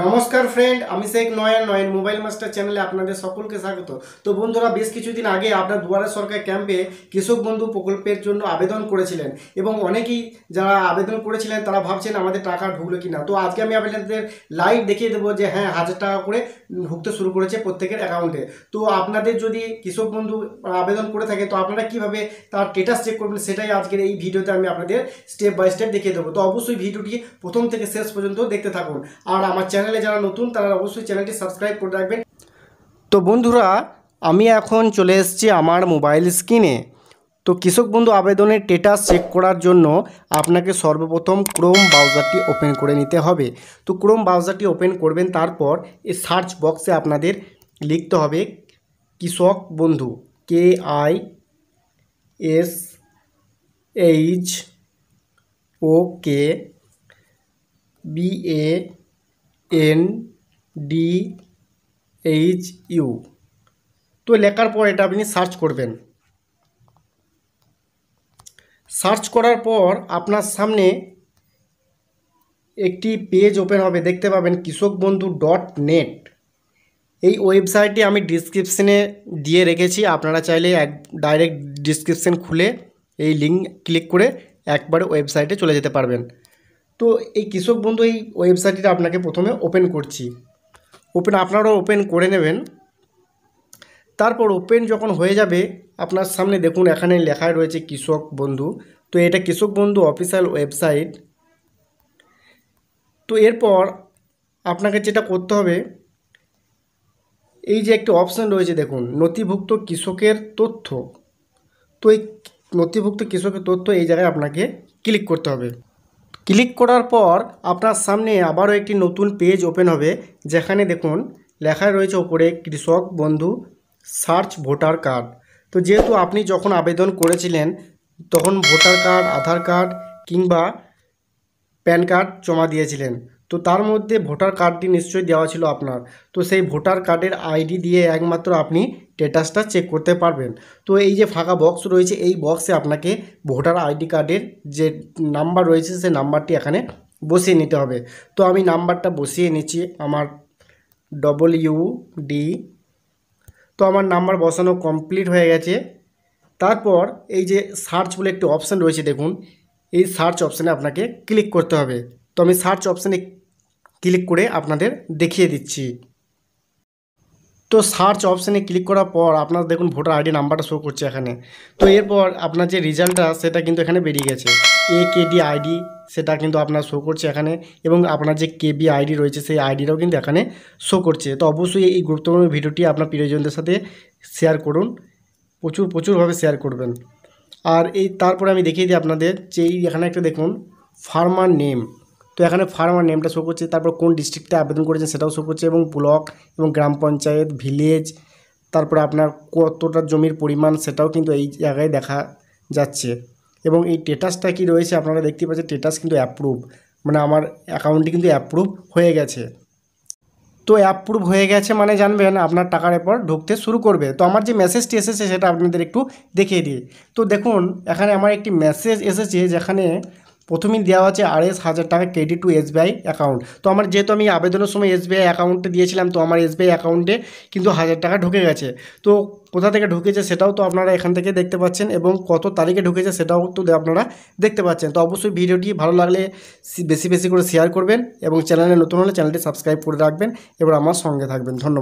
নমস্কার ফ্রেন্ড আমি Sheikh Nayan Nayan mobile master চ্যানেলে আপনাদের সকলকে স্বাগত তো বন্ধুরা বেশ কিছুদিন আগে আপনার দুয়ারে সরকার ক্যাম্পে কৃষক বন্ধু প্রকল্পের জন্য আবেদন করেছিলেন এবং অনেকেই যারা আবেদন করেছিলেন তারা ভাবছেন আমাদের টাকা ঢুকলো কি না তো আজকে আমি আপনাদের লাইভ দেখিয়ে দেবো যে হ্যাঁ হাজার টাকা করে ঢুকতে শুরু করেছে প্রত্যেকের অ্যাকাউন্টে তো আপনাদের যদি কৃষক বন্ধু আবেদন করে থাকে তো আপনারা কিভাবে তার স্টেটাস চেক করবেন সেটাই আজকের এই ভিডিওতে আমি আপনাদের স্টেপ বাই স্টেপ দেখিয়ে দেবো তো অবশ্যই ভিডিওটি প্রথম থেকে শেষ পর্যন্ত দেখতে থাকুন আর আমার চ্যানেল চ্যানেলে যারা নতুন তারা অবশ্যই চ্যানেলটি সাবস্ক্রাইব করে রাখবেন তো বন্ধুরা আমি এখন চলে এসেছি আমার মোবাইল স্ক্রিনে তো কৃষক বন্ধু আবেদনের স্টেটাস চেক করার জন্য আপনাকে সর্বপ্রথম ক্রোম ব্রাউজারটি ওপেন করে নিতে হবে তো ক্রোম ব্রাউজারটি ওপেন করবেন তারপর এই সার্চ বক্সে আপনাদের লিখতে হবে Krishak Bandhu K I S H O K B A N D H U তো লেখার পর এটা আপনি সার্চ করবেন সার্চ করার পর আপনার সামনে একটি পেজ ওপেন হবে দেখতে পাবেন কৃষক বন্ধু ডট নেট এই ওয়েবসাইটটি আমি ডিসক্রিপশানে দিয়ে রেখেছি আপনারা চাইলে এক ডাইরেক্ট ডিসক্রিপশান খুলে এই লিঙ্ক ক্লিক করে একবারে ওয়েবসাইটে চলে যেতে পারবেন তো এই কৃষক বন্ধু এই ওয়েবসাইটটা আপনাকে প্রথমে ওপেন করছি ওপেন আপনারাও ওপেন করে নেবেন তারপর ওপেন যখন হয়ে যাবে আপনার সামনে দেখুন এখানে লেখা রয়েছে কৃষক বন্ধু তো এটা কৃষক বন্ধু অফিসিয়াল ওয়েবসাইট তো এরপর আপনাকে যেটা করতে হবে এই যে একটি অপশান রয়েছে দেখুন নথিভুক্ত কৃষকের তথ্য তো এই নথিভুক্ত কৃষকের তথ্য এই জায়গায় আপনাকে ক্লিক করতে হবে ক্লিক করার পর আপনার সামনে আবারও একটি নতুন পেজ ওপেন হবে যেখানে দেখুন লেখা রয়েছে ওপরে কৃষক বন্ধু সার্চ ভোটার কার্ড তো যেহেতু আপনি যখন আবেদন করেছিলেন তখন ভোটার কার্ড আধার কার্ড কিংবা প্যান কার্ড জমা দিয়েছিলেন তো তার মধ্যে ভোটার কার্ডটি নিশ্চয়ই দেওয়া ছিল আপনার তো সেই ভোটার কার্ডের আইডি দিয়ে একমাত্র আপনি স্ট্যাটাসটা চেক করতে পারবেন তো এই যে ফাঁকা বক্স রয়েছে এই বক্সে আপনাকে ভোটার আইডি কার্ডের যে নাম্বার রয়েছে সেই নাম্বারটি এখানে বসিয়ে নিতে হবে তো আমি নাম্বারটা বসিয়ে নিচ্ছি আমার ডবল ইউ ডি তো আমার নাম্বার বসানো কমপ্লিট হয়ে গেছে তারপর এই যে সার্চ বলে একটি অপশান রয়েছে দেখুন এই সার্চ অপশানে আপনাকে ক্লিক করতে হবে তো আমি সার্চ অপশানে ক্লিক করে আপনাদের দেখিয়ে দিচ্ছি তো সার্চ অপশানে ক্লিক করার পর আপনার দেখুন ভোটার আইডি নাম্বারটা শো করছে এখানে তো এরপর আপনার যে রেজাল্টটা সেটা কিন্তু এখানে বেরিয়ে গেছে এ কেডি আইডি সেটা কিন্তু আপনার শো করছে এখানে এবং আপনার যে কেবি আইডি রয়েছে সেই আইডিটাও কিন্তু এখানে শো করছে তো অবশ্যই এই গুরুত্বপূর্ণ ভিডিওটি আপনার প্রিয়জনদের সাথে শেয়ার করুন প্রচুর প্রচুরভাবে শেয়ার করবেন আর এই তারপরে আমি দেখিয়ে দিই আপনাদের যে এখানে একটা দেখুন ফার্মার নেম তো এখানে ফার্মার নেমটা শো করছে তারপর কোন ডিস্ট্রিক্টে আবেদন করেছেন সেটাও শো করছে এবং ব্লক এবং গ্রাম পঞ্চায়েত ভিলেজ তারপরে আপনার কতটা জমির পরিমাণ সেটাও কিন্তু এই জায়গায় দেখা যাচ্ছে এবং এই টেটাসটা কি রয়েছে আপনারা দেখতে পাচ্ছেন টেটাস কিন্তু অ্যাপ্রুভ মানে আমার অ্যাকাউন্টটি কিন্তু অ্যাপ্রুভ হয়ে গেছে তো অ্যাপ্রুভ হয়ে গেছে মানে জানবেন আপনার টাকার এরপর ঢুকতে শুরু করবে তো আমার যে মেসেজটি এসেছে সেটা আপনাদের একটু দেখিয়ে দিই তো দেখুন এখানে আমার একটি মেসেজ এসেছে যেখানে প্রথমেই দেওয়া আছে আড়াইশ হাজার টাকা ক্রেডিট টু এসবিআই অ্যাকাউন্ট তো আমার যেহেতু আমি আবেদনের সময় এসবিআই অ্যাকাউন্টে দিয়েছিলাম তো আমার এসবিআই অ্যাকাউন্টে কিন্তু হাজার টাকা ঢুকে গেছে তো কোথা থেকে ঢুকেছে সেটাও তো আপনারা এখান থেকে দেখতে পাচ্ছেন এবং কত তারিখে ঢুকেছে সেটাও তো আপনারা দেখতে পাচ্ছেন তো অবশ্যই ভিডিওটি ভালো লাগলে বেশি বেশি করে শেয়ার করবেন এবং চ্যানেলে নতুন হলে চ্যানেলটি সাবস্ক্রাইব করে রাখবেন এবার আমার সঙ্গে থাকবেন ধন্যবাদ